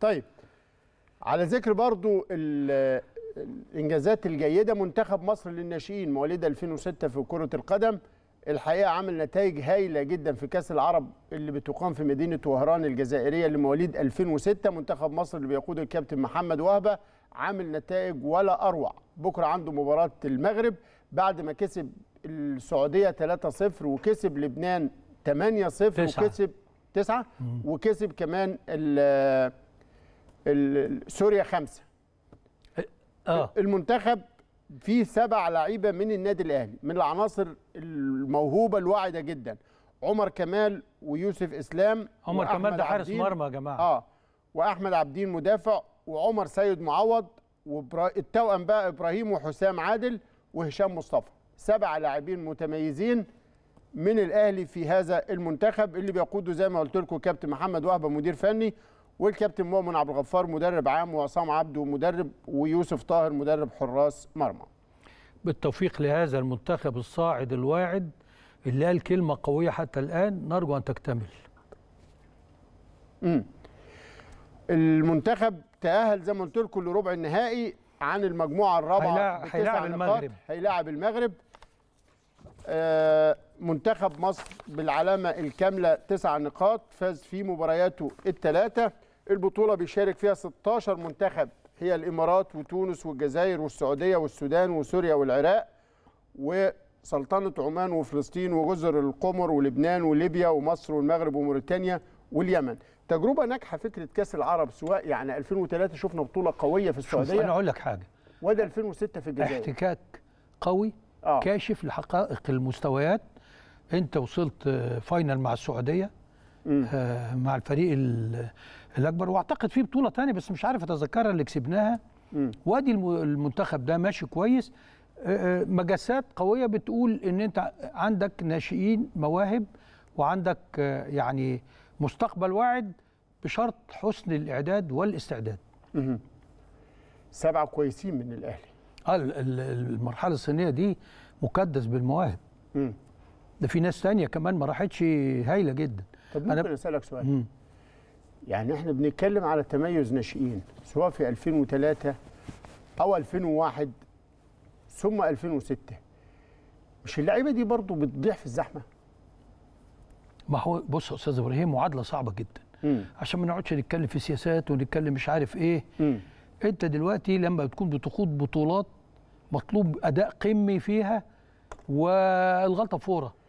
طيب على ذكر برضو الانجازات الجيده منتخب مصر للناشئين مواليد 2006 في كره القدم الحقيقه عمل نتائج هايله جدا في كاس العرب اللي بتقام في مدينه وهران الجزائريه لمواليد 2006 منتخب مصر اللي بيقوده الكابتن محمد وهبه عامل نتائج ولا اروع بكره عنده مباراه المغرب بعد ما كسب السعوديه 3-0 وكسب لبنان 8-0 وكسب 9 وكسب كمان سوريا خمسه اه المنتخب فيه سبع لعيبه من النادي الاهلي من العناصر الموهوبه الواعده جدا عمر كمال ويوسف اسلام عمر كمال ده حارس مرمى يا جماعه اه واحمد عبدين مدافع وعمر سيد معوض والتوأم بقى ابراهيم وحسام عادل وهشام مصطفى سبع لاعبين متميزين من الاهلي في هذا المنتخب اللي بيقوده زي ما قلت لكم كابتن محمد وهبه مدير فني والكابتن مؤمن عبد الغفار مدرب عام وعصام عبده مدرب ويوسف طاهر مدرب حراس مرمى بالتوفيق لهذا المنتخب الصاعد الواعد اللي قال كلمه قويه حتى الان نرجو ان تكتمل المنتخب تاهل زي ما قلت لكم لربع النهائي عن المجموعه الرابعه هيلاعب المغرب هيلاعب المغرب آه، منتخب مصر بالعلامه الكامله تسع نقاط فاز في مبارياته الثلاثه البطوله بيشارك فيها 16 منتخب هي الامارات وتونس والجزائر والسعوديه والسودان وسوريا والعراق وسلطنه عمان وفلسطين وجزر القمر ولبنان وليبيا ومصر والمغرب وموريتانيا واليمن تجربه ناجحه فكره كاس العرب سواء يعني 2003 شفنا بطوله قويه في السعوديه انا اقول لك حاجه وده 2006 في الجزائر احتكاك قوي آه. كاشف لحقائق المستويات انت وصلت فاينل مع السعوديه آه مع الفريق الاكبر واعتقد في بطوله ثانيه بس مش عارف اتذكرها اللي كسبناها وادي المنتخب ده ماشي كويس مجسات قويه بتقول ان انت عندك ناشئين مواهب وعندك يعني مستقبل واعد بشرط حسن الاعداد والاستعداد. سبعه كويسين من الاهلي. اه المرحله الصينيه دي مكدس بالمواهب. ده في ناس تانية كمان ما راحتش هايله جدا. طب ممكن أنا... اسالك سؤال؟ مم. يعني احنا بنتكلم على تميز ناشئين سواء في 2003 او 2001 ثم 2006 مش اللعيبه دي برضو بتضيع في الزحمه ما هو بص يا استاذ ابراهيم معادله صعبه جدا مم. عشان ما نقعدش نتكلم في سياسات ونتكلم مش عارف ايه مم. انت دلوقتي لما بتكون بتخوض بطولات مطلوب اداء قمي فيها والغلطه فوره